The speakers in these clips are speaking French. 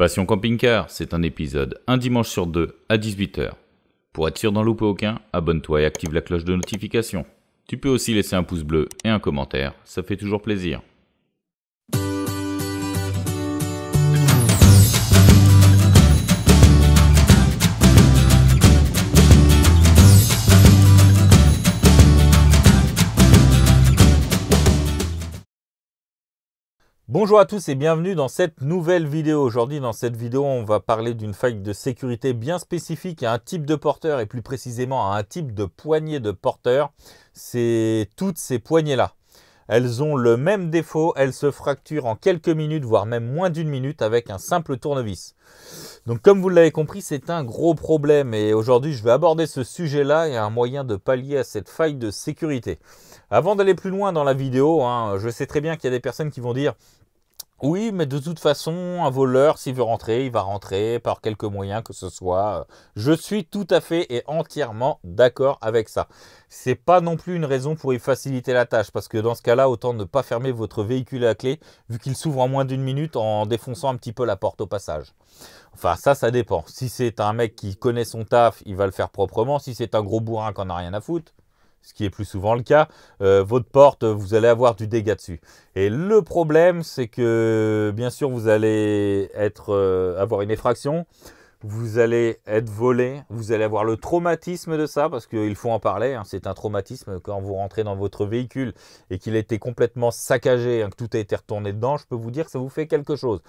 Passion Camping-Car, c'est un épisode un dimanche sur deux à 18h. Pour être sûr d'en louper aucun, abonne-toi et active la cloche de notification. Tu peux aussi laisser un pouce bleu et un commentaire, ça fait toujours plaisir. Bonjour à tous et bienvenue dans cette nouvelle vidéo. Aujourd'hui dans cette vidéo on va parler d'une faille de sécurité bien spécifique à un type de porteur et plus précisément à un type de poignée de porteur. C'est toutes ces poignées là. Elles ont le même défaut, elles se fracturent en quelques minutes, voire même moins d'une minute avec un simple tournevis. Donc comme vous l'avez compris, c'est un gros problème et aujourd'hui je vais aborder ce sujet-là et un moyen de pallier à cette faille de sécurité. Avant d'aller plus loin dans la vidéo, hein, je sais très bien qu'il y a des personnes qui vont dire oui, mais de toute façon, un voleur, s'il veut rentrer, il va rentrer par quelques moyens que ce soit. Je suis tout à fait et entièrement d'accord avec ça. C'est pas non plus une raison pour y faciliter la tâche, parce que dans ce cas-là, autant ne pas fermer votre véhicule à clé, vu qu'il s'ouvre en moins d'une minute en défonçant un petit peu la porte au passage. Enfin, ça, ça dépend. Si c'est un mec qui connaît son taf, il va le faire proprement. Si c'est un gros bourrin en a rien à foutre, ce qui est plus souvent le cas, euh, votre porte, vous allez avoir du dégât dessus. Et le problème, c'est que bien sûr, vous allez être, euh, avoir une effraction, vous allez être volé, vous allez avoir le traumatisme de ça, parce qu'il faut en parler, hein, c'est un traumatisme quand vous rentrez dans votre véhicule et qu'il a été complètement saccagé, hein, que tout a été retourné dedans, je peux vous dire que ça vous fait quelque chose.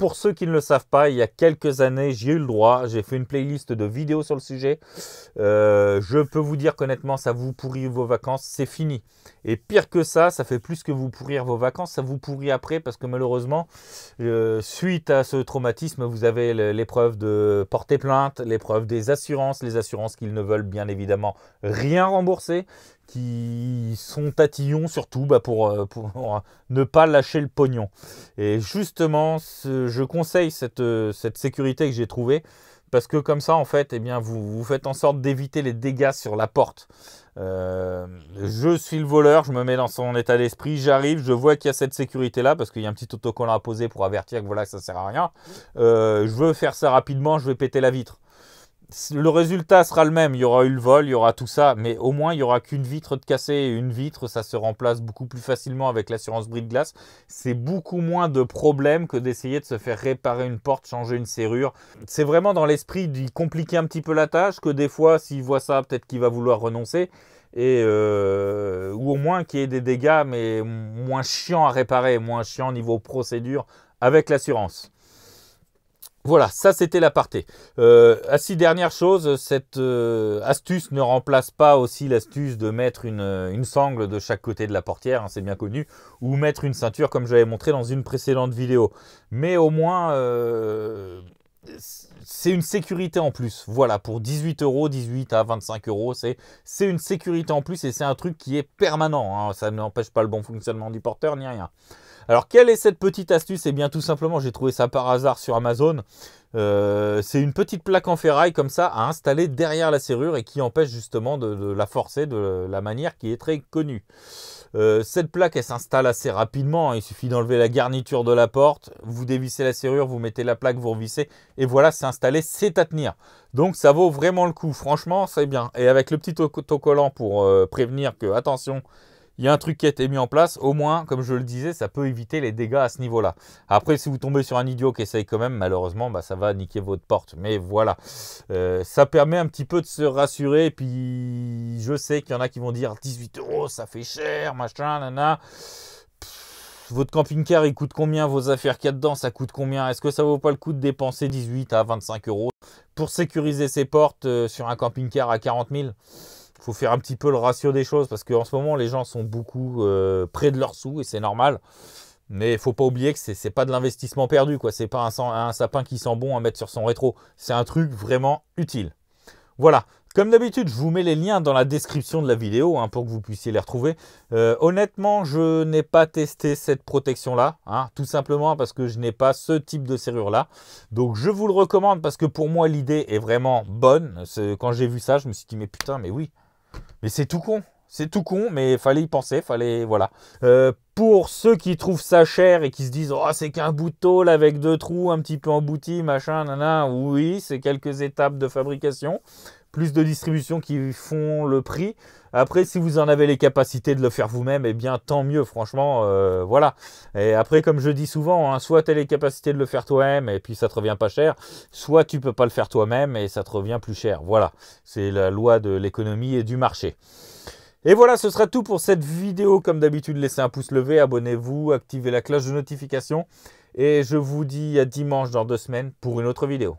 Pour ceux qui ne le savent pas, il y a quelques années, j'ai eu le droit, j'ai fait une playlist de vidéos sur le sujet. Euh, je peux vous dire qu'honnêtement, ça vous pourrit vos vacances, c'est fini. Et pire que ça, ça fait plus que vous pourrir vos vacances, ça vous pourrit après parce que malheureusement, euh, suite à ce traumatisme, vous avez l'épreuve de porter plainte, l'épreuve des assurances, les assurances qu'ils ne veulent bien évidemment rien rembourser, qui sont tatillons surtout bah, euh, pour, pour, euh, ne pas lâcher le pognon. Et justement, je conseille cette, euh, cette sécurité que j'ai trouvée parce que comme ça, en fait, eh bien, vous, vous faites en sorte d'éviter les dégâts sur la porte. je suis le voleur, je me mets dans son état d'esprit, j'arrive, je vois qu'il y a cette sécurité là parce qu'il y a un petit autocollant à poser pour avertir que voilà ne ça sert à rien. je veux faire ça rapidement, je vais péter la vitre le résultat sera le même. Il y aura eu le vol, il y aura tout ça, mais au moins il n'y aura qu'une vitre de cassée et une vitre, ça se remplace beaucoup plus facilement avec l'assurance bris de glace. C'est beaucoup moins de problèmes que d'essayer de se faire réparer une porte, changer une serrure. C'est vraiment dans l'esprit d'y compliquer un petit peu la tâche que des fois, s'il voit ça, peut-être qu'il va vouloir renoncer. Et euh, ou au moins qu'il y ait des dégâts, mais moins chiant à réparer, moins chiant niveau procédure avec l'assurance. Voilà, ça c'était l'aparté. Euh, si dernière chose, cette euh, astuce ne remplace pas aussi l'astuce de mettre une, euh, sangle de chaque côté de la portière, hein, c'est bien connu, ou mettre une ceinture comme j'avais montré dans une précédente vidéo. Mais au moins, euh, c'est une sécurité en plus. Voilà, pour 18 euros, 18 à 25 euros, c'est une sécurité en plus et c'est un truc qui est permanent. Hein. ça n'empêche pas le bon fonctionnement du porteur ni rien. Alors quelle est cette petite astuce Eh bien tout simplement, j'ai trouvé ça par hasard sur Amazon. Euh, c'est une petite plaque en ferraille comme ça à installer derrière la serrure et qui empêche justement de, la forcer de la manière qui est très connue. Euh, cette plaque, elle s'installe assez rapidement. Hein. Il suffit d'enlever la garniture de la porte. Vous dévissez la serrure, vous mettez la plaque, vous revissez. Et voilà, c'est installé, c'est à tenir. Donc, ça vaut vraiment le coup. Franchement, c'est bien. Et avec le petit autocollant pour euh, prévenir que, attention, il y a un truc qui a été mis en place, au moins, comme je le disais, ça peut éviter les dégâts à ce niveau-là. Après, si vous tombez sur un idiot qui essaye quand même, malheureusement, bah, ça va niquer votre porte. Mais voilà, euh, ça permet un petit peu de se rassurer. puis, je sais qu'il y en a qui vont dire 18 euros, ça fait cher, machin, nana votre camping-car, il coûte combien Vos affaires qu'il y a dedans, ça coûte combien Est-ce que ça vaut pas le coup de dépenser 18 à 25 euros pour sécuriser ses portes euh, sur un camping-car à 40 000 faut faire un petit peu le ratio des choses parce qu'en ce moment, les gens sont beaucoup euh, près de leurs sous et c'est normal. Mais il faut pas oublier que c'est n'est pas de l'investissement perdu. Ce n'est pas un, sapin qui sent bon à mettre sur son rétro. C'est un truc vraiment utile. Voilà. Comme d'habitude, je vous mets les liens dans la description de la vidéo hein, pour que vous puissiez les retrouver. Euh, honnêtement, je n'ai pas testé cette protection-là, hein, tout simplement parce que je n'ai pas ce type de serrure-là. Donc, je vous le recommande parce que pour moi, l'idée est vraiment bonne. Quand j'ai vu ça, je me suis dit, mais putain, mais oui, mais c'est tout con. C'est tout con, mais fallait y penser, fallait. Voilà. Euh, pour ceux qui trouvent ça cher et qui se disent Oh, c'est qu'un bout de tôle avec deux trous, un petit peu embouti, machin, nana, oui, c'est quelques étapes de fabrication plus de distributions qui font le prix. Après, si vous en avez les capacités de le faire vous-même, eh bien tant mieux, franchement, euh, voilà. Et après, comme je dis souvent, hein, soit tu as les capacités de le faire toi-même et puis ça te revient pas cher, soit tu peux pas le faire toi-même et ça te revient plus cher. Voilà, c'est la loi de l'économie et du marché. Et voilà, ce sera tout pour cette vidéo. Comme d'habitude, laissez un pouce levé, abonnez-vous, activez la cloche de notification. Et je vous dis à dimanche dans deux semaines pour une autre vidéo.